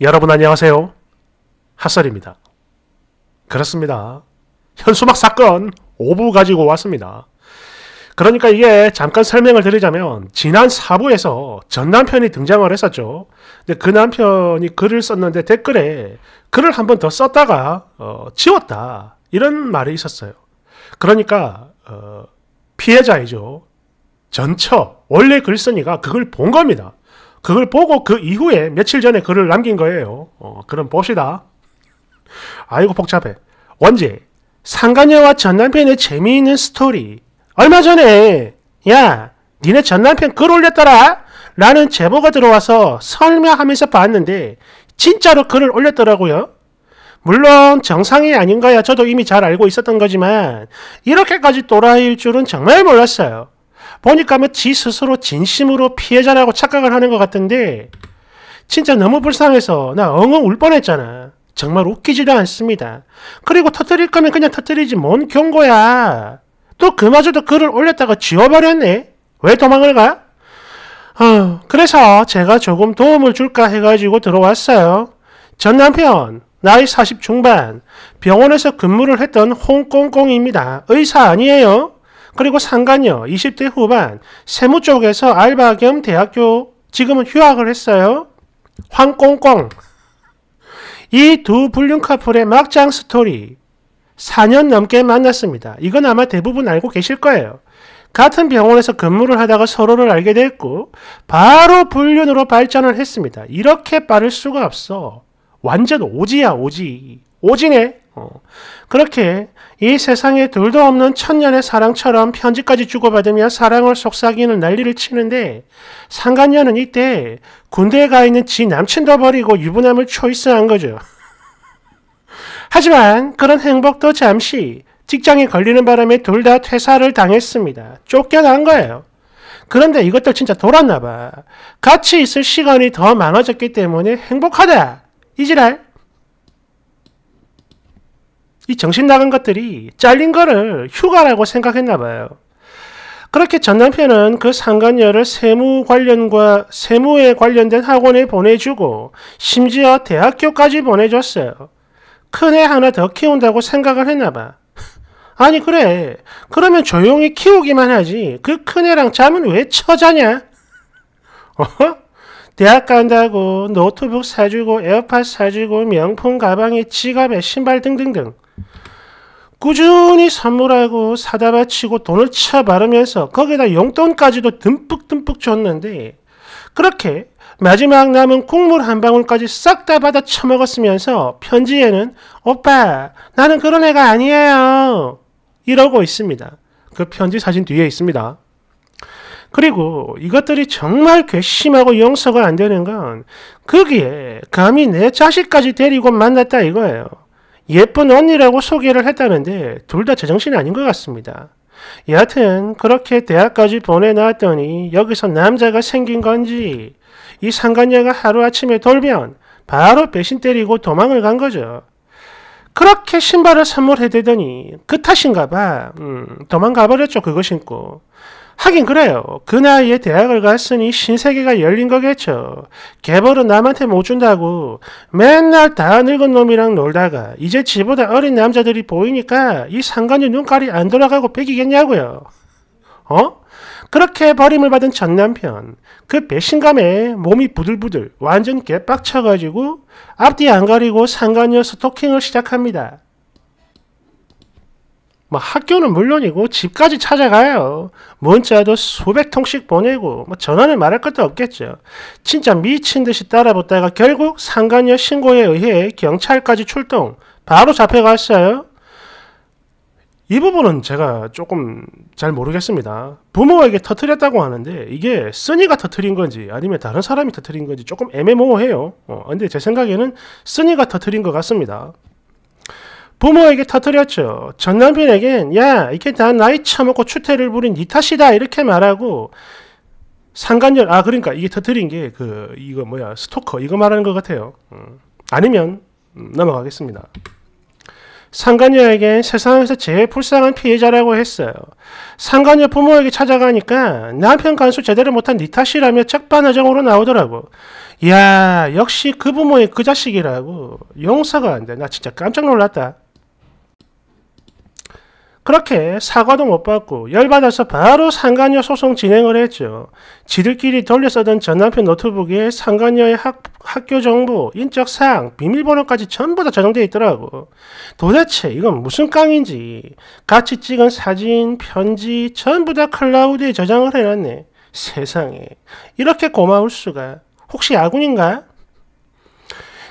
여러분 안녕하세요. 핫설입니다. 그렇습니다. 현수막 사건 5부 가지고 왔습니다. 그러니까 이게 잠깐 설명을 드리자면 지난 4부에서 전 남편이 등장을 했었죠. 근데 그 남편이 글을 썼는데 댓글에 글을 한번 더 썼다가 어, 지웠다 이런 말이 있었어요. 그러니까 어, 피해자이죠. 전처 원래 글쓴이가 그걸 본 겁니다. 그걸 보고 그 이후에 며칠 전에 글을 남긴 거예요. 어, 그럼 봅시다. 아이고 복잡해. 원제 상가녀와 전남편의 재미있는 스토리. 얼마 전에 야 니네 전남편 글 올렸더라? 라는 제보가 들어와서 설명하면서 봤는데 진짜로 글을 올렸더라고요. 물론 정상이 아닌가야 저도 이미 잘 알고 있었던 거지만 이렇게까지 또라이일 줄은 정말 몰랐어요. 보니까 뭐 지 스스로 진심으로 피해자라고 착각을 하는 것 같은데 진짜 너무 불쌍해서 나 엉엉 울 뻔했잖아. 정말 웃기지도 않습니다. 그리고 터뜨릴 거면 그냥 터뜨리지 뭔 경고야. 또 그마저도 글을 올렸다가 지워버렸네. 왜 도망을 가? 어, 그래서 제가 조금 도움을 줄까 해가지고 들어왔어요. 전 남편, 나이 40 중반, 병원에서 근무를 했던 홍콩콩입니다. 의사 아니에요? 그리고 상간녀 20대 후반 세무 쪽에서 알바 겸 대학교 지금은 휴학을 했어요. 황꽁꽁 이 두 불륜 커플의 막장 스토리 4년 넘게 만났습니다. 이건 아마 대부분 알고 계실 거예요. 같은 병원에서 근무를 하다가 서로를 알게 됐고 바로 불륜으로 발전을 했습니다. 이렇게 빠를 수가 없어. 완전 오지야 오지. 오지네. 어. 그렇게 이 세상에 둘도 없는 천년의 사랑처럼 편지까지 주고받으며 사랑을 속삭이는 난리를 치는데 상간녀는 이때 군대에 가 있는 지 남친도 버리고 유부남을 초이스한 거죠. 하지만 그런 행복도 잠시 직장에 걸리는 바람에 둘 다 퇴사를 당했습니다. 쫓겨난 거예요. 그런데 이것도 진짜 돌았나 봐. 같이 있을 시간이 더 많아졌기 때문에 행복하다. 이지랄. 이 정신 나간 것들이 잘린 거를 휴가라고 생각했나 봐요. 그렇게 전 남편은 그 상간녀를 세무 관련과 세무에 관련된 학원에 보내주고 심지어 대학교까지 보내줬어요. 큰애 하나 더 키운다고 생각을 했나 봐. 아니 그래 그러면 조용히 키우기만 하지 그 큰애랑 잠은 왜 처자냐? 어? 대학 간다고 노트북 사주고 에어팟 사주고 명품 가방에 지갑에 신발 등등등 꾸준히 선물하고 사다 바치고 돈을 쳐 바르면서 거기다 용돈까지도 듬뿍듬뿍 듬뿍 줬는데 그렇게 마지막 남은 국물 한 방울까지 싹 다 받아 처먹었으면서 편지에는 오빠 나는 그런 애가 아니에요 이러고 있습니다. 그 편지 사진 뒤에 있습니다. 그리고 이것들이 정말 괘씸하고 용서가 안 되는 건 거기에 감히 내 자식까지 데리고 만났다 이거예요. 예쁜 언니라고 소개를 했다는데 둘 다 제정신이 아닌 것 같습니다. 여하튼 그렇게 대학까지 보내놨더니 여기서 남자가 생긴 건지 이 상간녀가 하루아침에 돌면 바로 배신 때리고 도망을 간 거죠. 그렇게 신발을 선물해대더니 그 탓인가 봐. 음, 도망가 버렸죠. 그거 신고. 하긴 그래요. 그 나이에 대학을 갔으니 신세계가 열린 거겠죠. 개벌은 남한테 못 준다고 맨날 다 늙은 놈이랑 놀다가 이제 지보다 어린 남자들이 보이니까 이 상관이 눈깔이 안 돌아가고 뺏기겠냐고요. 어? 그렇게 버림을 받은 전 남편. 그 배신감에 몸이 부들부들 완전 개빡쳐가지고 앞뒤 안 가리고 상관이어서토킹을 시작합니다. 뭐 학교는 물론이고 집까지 찾아가요. 문자도 수백 통씩 보내고 뭐 전화는 말할 것도 없겠죠. 진짜 미친 듯이 따라붙다가 결국 상간녀 신고에 의해 경찰까지 출동. 바로 잡혀갔어요. 이 부분은 제가 조금 잘 모르겠습니다. 부모에게 터트렸다고 하는데 이게 쓰니가 터트린 건지 아니면 다른 사람이 터트린 건지 조금 애매모호해요. 어, 근데 제 생각에는 쓰니가 터트린 것 같습니다. 부모에게 터뜨렸죠. 전 남편에겐 야 이게 다 나이 차먹고 추태를 부린 니 탓이다 이렇게 말하고 상관절 아 그러니까 이게 터뜨린 게 그 이거 뭐야 스토커 이거 말하는 것 같아요. 음. 아니면 음, 넘어가겠습니다. 상관녀에게 세상에서 제일 불쌍한 피해자라고 했어요. 상관녀 부모에게 찾아가니까 남편 간수 제대로 못한 니 탓이라며 적반하장으로 나오더라고. 야 역시 그 부모의 그 자식이라고 용서가 안 돼. 나 진짜 깜짝 놀랐다. 그렇게 사과도 못 받고 열받아서 바로 상간녀 소송 진행을 했죠. 지들끼리 돌려 쓰던 전 남편 노트북에 상간녀의 학, 학교 정보, 인적 사항, 비밀번호까지 전부 다 저장되어 있더라고. 도대체 이건 무슨 깡인지 같이 찍은 사진, 편지 전부 다 클라우드에 저장을 해놨네. 세상에 이렇게 고마울 수가 혹시 아군인가?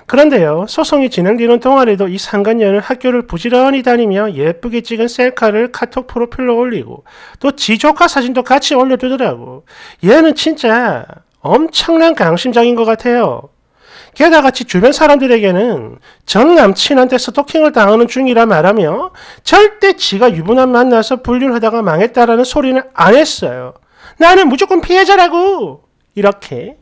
그런데요, 소송이 진행되는 동안에도 이 상간녀는 학교를 부지런히 다니며 예쁘게 찍은 셀카를 카톡 프로필로 올리고 또 지조카 사진도 같이 올려두더라고. 얘는 진짜 엄청난 강심장인 것 같아요. 게다가 지 주변 사람들에게는 전 남친한테 스토킹을 당하는 중이라 말하며 절대 지가 유부남 만나서 불륜 하다가 망했다라는 소리는 안 했어요. 나는 무조건 피해자라고! 이렇게.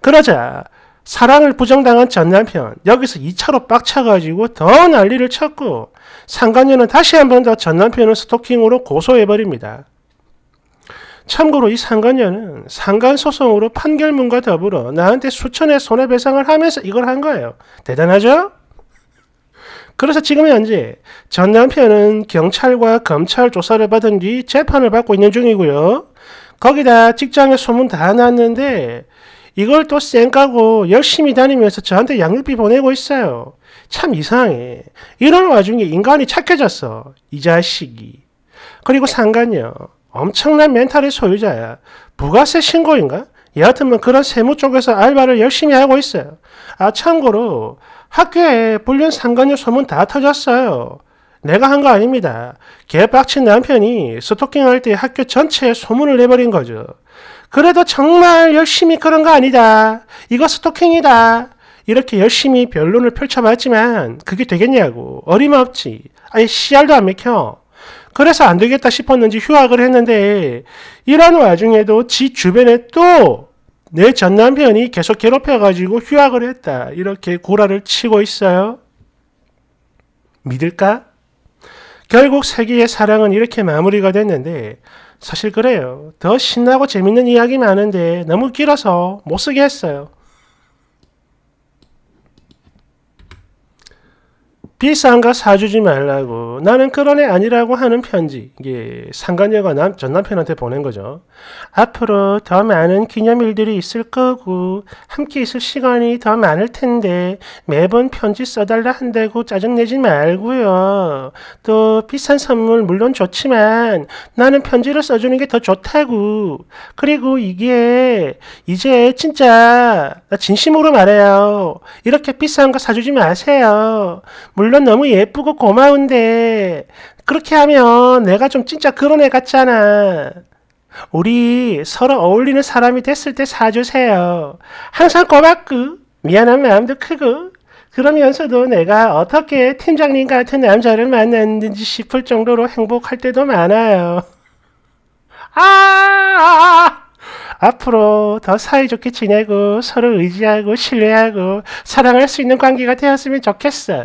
그러자 사랑을 부정당한 전 남편 여기서 2차로 빡쳐가지고 더 난리를 쳤고 상간녀는 다시 한 번 더 전 남편을 스토킹으로 고소해버립니다. 참고로 이 상간녀는 상간소송으로 판결문과 더불어 나한테 수천의 손해배상을 하면서 이걸 한 거예요. 대단하죠? 그래서 지금 현재 전 남편은 경찰과 검찰 조사를 받은 뒤 재판을 받고 있는 중이고요. 거기다 직장에 소문 다 났는데 이걸 또 쌩까고 열심히 다니면서 저한테 양육비 보내고 있어요. 참 이상해. 이런 와중에 인간이 착해졌어. 이 자식이. 그리고 상간녀. 엄청난 멘탈의 소유자야. 부가세 신고인가? 여하튼 뭐 그런 세무 쪽에서 알바를 열심히 하고 있어요. 아 참고로 학교에 불륜 상관녀 소문 다 터졌어요. 내가 한 거 아닙니다. 개빡친 남편이 스토킹할 때 학교 전체에 소문을 내버린 거죠. 그래도 정말 열심히 그런 거 아니다. 이거 스토킹이다. 이렇게 열심히 변론을 펼쳐봤지만 그게 되겠냐고 어림없지. 아예 씨알도 안 맥혀. 그래서 안 되겠다 싶었는지 휴학을 했는데 이런 와중에도 지 주변에 또 내 전남편이 계속 괴롭혀가지고 휴학을 했다. 이렇게 고라를 치고 있어요. 믿을까? 결국 세계의 사랑은 이렇게 마무리가 됐는데 사실 그래요. 더 신나고 재밌는 이야기 많은데 너무 길어서 못 쓰게 했어요. 비싼 거 사주지 말라고 나는 그런 애 아니라고 하는 편지 이게 상관녀가 남, 전 남편한테 보낸 거죠. 앞으로 더 많은 기념일들이 있을 거고 함께 있을 시간이 더 많을 텐데 매번 편지 써달라 한다고 짜증내지 말고요. 또 비싼 선물 물론 좋지만 나는 편지를 써주는 게 더 좋다고 그리고 이게 이제 진짜 진심으로 말해요. 이렇게 비싼 거 사주지 마세요. 물론 물론 너무 예쁘고 고마운데 그렇게 하면 내가 좀 진짜 그런 애 같잖아. 우리 서로 어울리는 사람이 됐을 때 사주세요. 항상 고맙고 미안한 마음도 크고 그러면서도 내가 어떻게 팀장님 같은 남자를 만났는지 싶을 정도로 행복할 때도 많아요. 아! 앞으로 더 사이좋게 지내고 서로 의지하고 신뢰하고 사랑할 수 있는 관계가 되었으면 좋겠어요.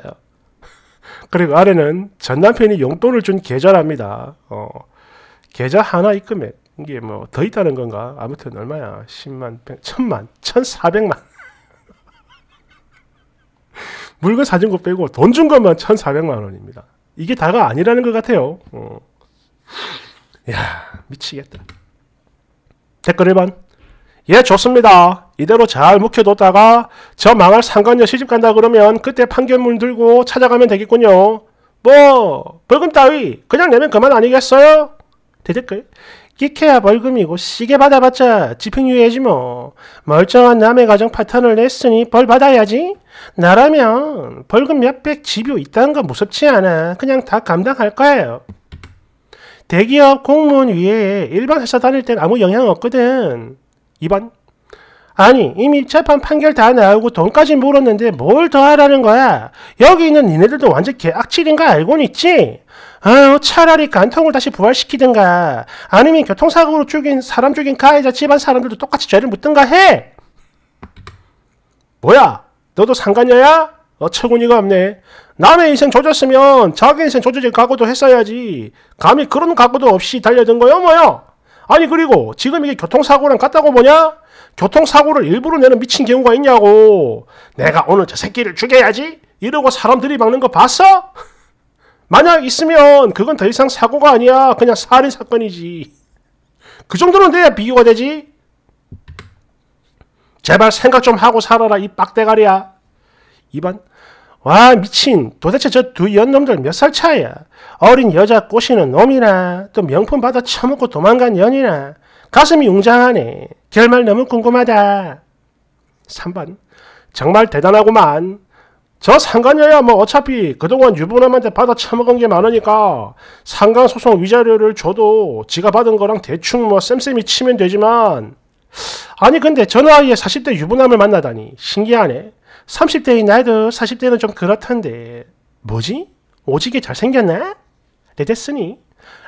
그리고 아래는 전 남편이 용돈을 준 계좌랍니다. 어, 계좌 하나 입금액. 이게 뭐 더 있다는 건가? 아무튼 얼마야? 10만, 100, 0만 1400만. 물건 사준 거 빼고 돈 준 것만 1400만 원입니다. 이게 다가 아니라는 것 같아요. 어. 야 미치겠다. 댓글 1번. 예, 좋습니다. 이대로 잘 묵혀뒀다가 저 망할 상관녀 시집 간다 그러면 그때 판결문 들고 찾아가면 되겠군요. 뭐 벌금 따위 그냥 내면 그만 아니겠어요? 대댓글 끼케야 벌금이고 시계 받아봤자 집행유예지 뭐 멀쩡한 남의 가정 파탄을 냈으니 벌 받아야지 나라면 벌금 몇 백 집요 있다는 건 무섭지 않아 그냥 다 감당할 거예요 대기업 공무원 위에 일반 회사 다닐 땐 아무 영향 없거든 2번 아니 이미 재판 판결 다 나오고 돈까지 물었는데 뭘 더 하라는 거야? 여기 있는 니네들도 완전 개악질인 거 알고는 있지? 아유 차라리 간통을 다시 부활시키든가 아니면 교통사고로 죽인 사람 죽인 가해자 집안 사람들도 똑같이 죄를 묻든가 해! 뭐야? 너도 상관녀야? 어처구니가 없네. 남의 인생 조졌으면 자기 인생 조져질 각오도 했어야지. 감히 그런 각오도 없이 달려든 거요 뭐요? 아니 그리고 지금 이게 교통사고랑 같다고 보냐 교통사고를 일부러 내는 미친 경우가 있냐고. 내가 오늘 저 새끼를 죽여야지? 이러고 사람들이 막는 거 봤어? 만약 있으면 그건 더 이상 사고가 아니야. 그냥 살인사건이지. 그 정도는 돼야 비교가 되지. 제발 생각 좀 하고 살아라, 이 빡대가리야. 이번 와, 미친. 도대체 저 두 연놈들 몇 살 차이야? 어린 여자 꼬시는 놈이나, 또 명품 받아 처먹고 도망간 연이나 가슴이 웅장하네. 결말 너무 궁금하다. 3번 정말 대단하구만. 저 상관녀야 뭐 어차피 그동안 유부남한테 받아 처먹은 게 많으니까 상관 소송 위자료를 줘도 지가 받은 거랑 대충 뭐 쌤쌤이 치면 되지만 아니 근데 저 나이에 40대 유부남을 만나다니 신기하네. 30대인 나이도 40대는 좀 그렇던데 뭐지? 오지게 잘생겼나? 내 됐으니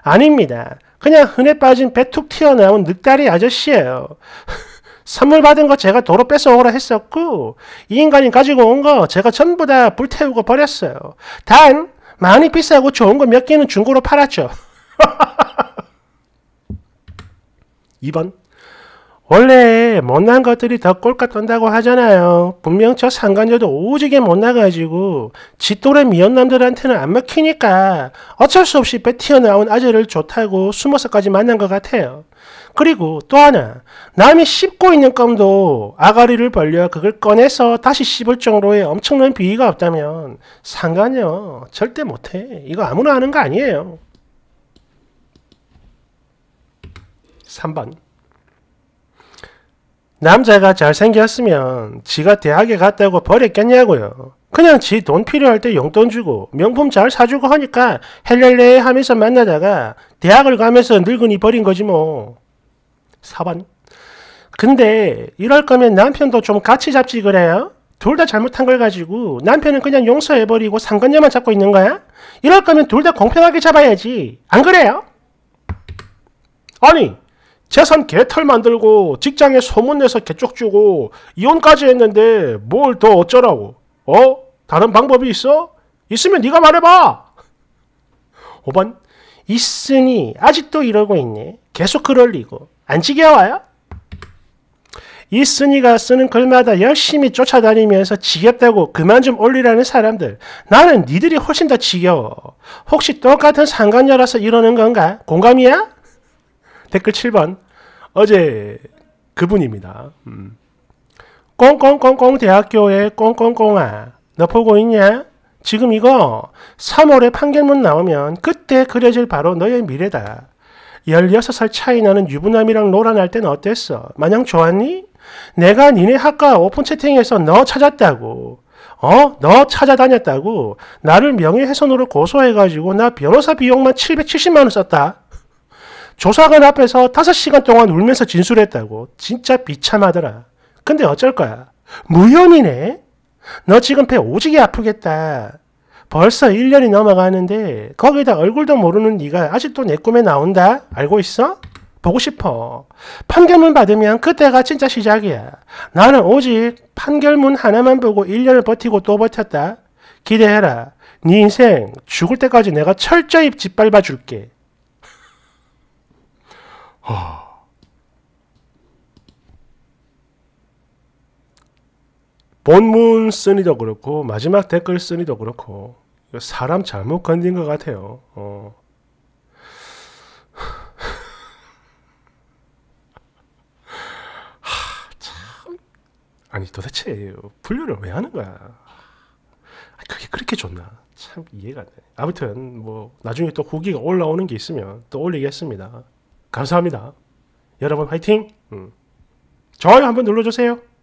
아닙니다. 그냥 흔해 빠진 배툭 튀어나온 늑다리 아저씨예요. 선물 받은 거 제가 도로 뺏어오라 했었고 이 인간이 가지고 온 거 제가 전부 다 불태우고 버렸어요. 단 많이 비싸고 좋은 거 몇 개는 중고로 팔았죠. 2번 원래 못난 것들이 더 꼴값 떤다고 하잖아요. 분명 저 상관녀도 오지게 못나가지고 지 또래 미연남들한테는 안 먹히니까 어쩔 수 없이 빼어나온 아재를 좋다고 숨어서까지 만난 것 같아요. 그리고 또 하나, 남이 씹고 있는 껌도 아가리를 벌려 그걸 꺼내서 다시 씹을 정도의 엄청난 비위가 없다면 상관녀 절대 못해. 이거 아무나 하는 거 아니에요. 3번 남자가 잘생겼으면 지가 대학에 갔다고 버렸겠냐고요. 그냥 지 돈 필요할 때 용돈 주고 명품 잘 사주고 하니까 헬렐레 하면서 만나다가 대학을 가면서 늙은이 버린 거지 뭐. 사번 근데 이럴 거면 남편도 좀 같이 잡지 그래요? 둘 다 잘못한 걸 가지고 남편은 그냥 용서해버리고 상관녀만 잡고 있는 거야? 이럴 거면 둘 다 공평하게 잡아야지. 안 그래요? 아니 재산 개털 만들고 직장에 소문내서 개쪽 주고 이혼까지 했는데 뭘 더 어쩌라고? 어? 다른 방법이 있어? 있으면 네가 말해봐. 5번 있으니 아직도 이러고 있네. 계속 그럴 리고. 안 지겨워요? 있으니가 쓰는 글마다 열심히 쫓아다니면서 지겹다고 그만 좀 올리라는 사람들. 나는 니들이 훨씬 더 지겨워. 혹시 똑같은 상관녀라서 이러는 건가? 공감이야? 댓글 7번 어제 그분입니다. 음. 꽁꽁꽁꽁 대학교에 꽁꽁꽁아 너 보고 있냐? 지금 이거 3월에 판결문 나오면 그때 그려질 바로 너의 미래다. 16살 차이 나는 유부남이랑 놀아날 땐 어땠어? 마냥 좋았니? 내가 니네 학과 오픈 채팅에서 너 찾았다고. 어? 너 찾아다녔다고. 나를 명예훼손으로 고소해가지고 나 변호사 비용만 770만원 썼다. 조사관 앞에서 5시간 동안 울면서 진술했다고. 진짜 비참하더라. 근데 어쩔 거야. 무혐의네? 너 지금 배 오지게 아프겠다. 벌써 1년이 넘어가는데 거기다 얼굴도 모르는 네가 아직도 내 꿈에 나온다? 알고 있어? 보고 싶어. 판결문 받으면 그때가 진짜 시작이야. 나는 오직 판결문 하나만 보고 1년을 버티고 또 버텼다. 기대해라. 네 인생 죽을 때까지 내가 철저히 짓밟아 줄게. 하. 본문 쓰니도 그렇고 마지막 댓글 쓰니도 그렇고 사람 잘못 건진 것 같아요. 어. 아니 도대체 분류를 왜 하는 거야? 그게 그렇게 좋나? 참 이해가 안 돼. 아무튼 뭐 나중에 또 후기가 올라오는 게 있으면 또 올리겠습니다. 감사합니다. 여러분 화이팅! 음. 좋아요 한번 눌러주세요.